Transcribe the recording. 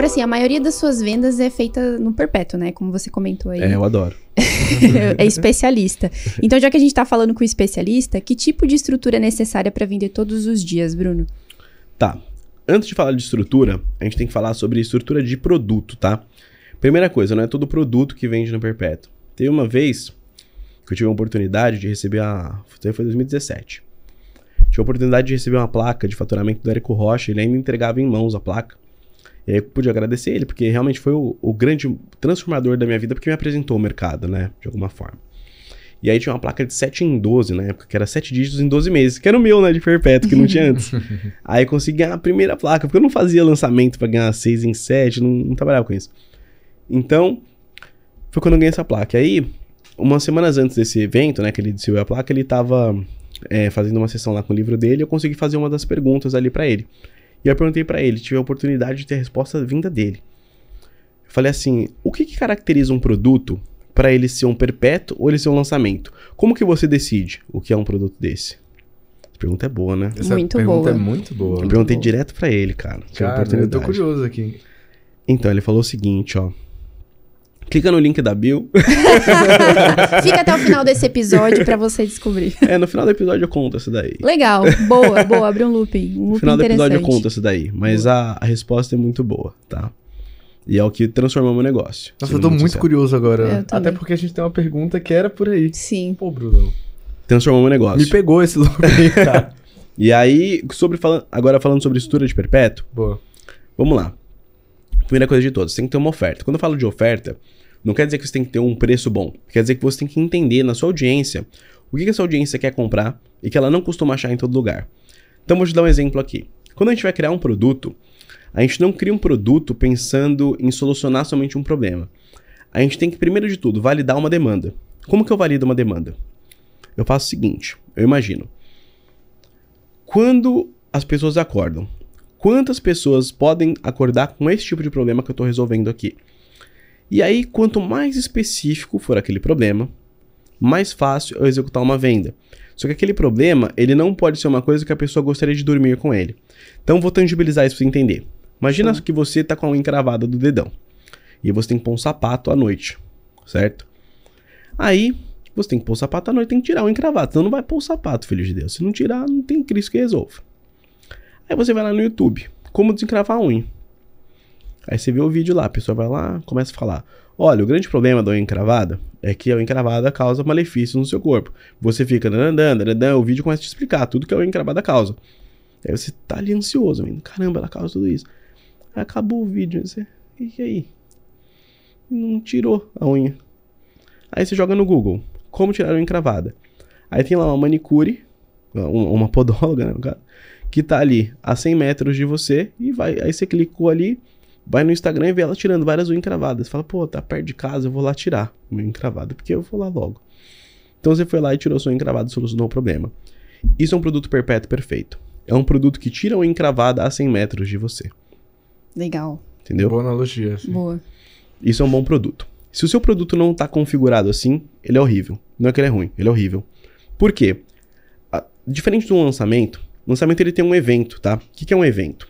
Agora assim, a maioria das suas vendas é feita no perpétuo, né? Como você comentou aí. É, eu adoro. é especialista. Então, já que a gente está falando com especialista, que tipo de estrutura é necessária para vender todos os dias, Bruno? Tá. Antes de falar de estrutura, a gente tem que falar sobre estrutura de produto, tá? Primeira coisa, não é todo produto que vende no perpétuo. Teve uma vez que eu tive a oportunidade de receber a. Foi 2017. Tive a oportunidade de receber uma placa de faturamento do Érico Rocha, ele ainda entregava em mãos a placa. E aí eu pude agradecer ele, porque realmente foi o, o grande transformador da minha vida, porque me apresentou o mercado, né? De alguma forma. E aí tinha uma placa de 7 em 12 na época, que era 7 dígitos em 12 meses, que era o meu, né, de perpétuo, que não tinha antes. aí eu consegui ganhar a primeira placa, porque eu não fazia lançamento para ganhar 6 em 7, não, não, trabalhava com isso. Então, foi quando eu ganhei essa placa. E aí, umas semanas antes desse evento, né, que ele distribuiu a placa, ele tava é, fazendo uma sessão lá com o livro dele, eu consegui fazer uma das perguntas ali para ele. E eu perguntei para ele, tive a oportunidade de ter a resposta vinda dele. Eu falei assim: o que, que caracteriza um produto para ele ser um perpétuo ou ele ser um lançamento? Como que você decide o que é um produto desse? Essa pergunta é boa, né? Essa muito pergunta é boa. é muito boa. Eu muito perguntei boa. direto para ele, cara. cara eu tô curioso aqui. Então, ele falou o seguinte, ó. Clica no link da Bill. Fica até o final desse episódio para você descobrir. É, no final do episódio eu conto isso daí. Legal, boa, boa, abre um looping. Um looping no final do episódio eu conto isso daí, mas a, a resposta é muito boa, tá? E é o que transformou meu negócio. Nossa, eu tô muito, curioso agora. Até porque a gente tem uma pergunta que era por aí. Sim. Pô, Bruno. Transformou meu negócio. Me pegou esse looping, tá? e aí, sobre, agora falando sobre estrutura de perpétuo. Boa. Vamos lá primeira coisa de todas, tem que ter uma oferta. Quando eu falo de oferta, não quer dizer que você tem que ter um preço bom. Quer dizer que você tem que entender na sua audiência o que, que a sua audiência quer comprar e que ela não costuma achar em todo lugar. Então, vou te dar um exemplo aqui. Quando a gente vai criar um produto, a gente não cria um produto pensando em solucionar somente um problema. A gente tem que, primeiro de tudo, validar uma demanda. Como que eu valido uma demanda? Eu faço o seguinte: eu imagino. Quando as pessoas acordam, Quantas pessoas podem acordar com esse tipo de problema que eu estou resolvendo aqui? E aí, quanto mais específico for aquele problema, mais fácil eu executar uma venda. Só que aquele problema, ele não pode ser uma coisa que a pessoa gostaria de dormir com ele. Então, vou tangibilizar isso para você entender. Imagina tá. que você está com a unha encravada do dedão. E você tem que pôr um sapato à noite, certo? Aí, você tem que pôr o sapato à noite, tem que tirar o encravado. Então, não vai pôr o sapato, filho de Deus. Se não tirar, não tem Cristo que resolva. Aí você vai lá no YouTube, como desencravar a unha. Aí você vê o vídeo lá, a pessoa vai lá, começa a falar: "Olha, o grande problema da unha encravada é que a unha encravada causa malefícios no seu corpo". Você fica andando, andando, o vídeo começa a te explicar tudo que a unha encravada causa. Aí você tá ali ansioso, mano. caramba, ela causa tudo isso. Aí acabou o vídeo, você, e aí? Não tirou a unha. Aí você joga no Google, como tirar a unha encravada. Aí tem lá uma manicure uma podóloga, né, que tá ali a 100 metros de você e vai, aí você clicou ali, vai no Instagram e vê ela tirando várias unhas encravadas. Fala, pô, tá perto de casa, eu vou lá tirar meu encravado, porque eu vou lá logo. Então você foi lá e tirou sua encravada e solucionou o problema. Isso é um produto perpétuo perfeito. É um produto que tira uma encravada a 100 metros de você. Legal. Entendeu? Boa analogia. Sim. Boa. Isso é um bom produto. Se o seu produto não está configurado assim, ele é horrível. Não é que ele é ruim, ele é horrível. Por quê? diferente de um lançamento, o lançamento ele tem um evento, tá? O que, que é um evento?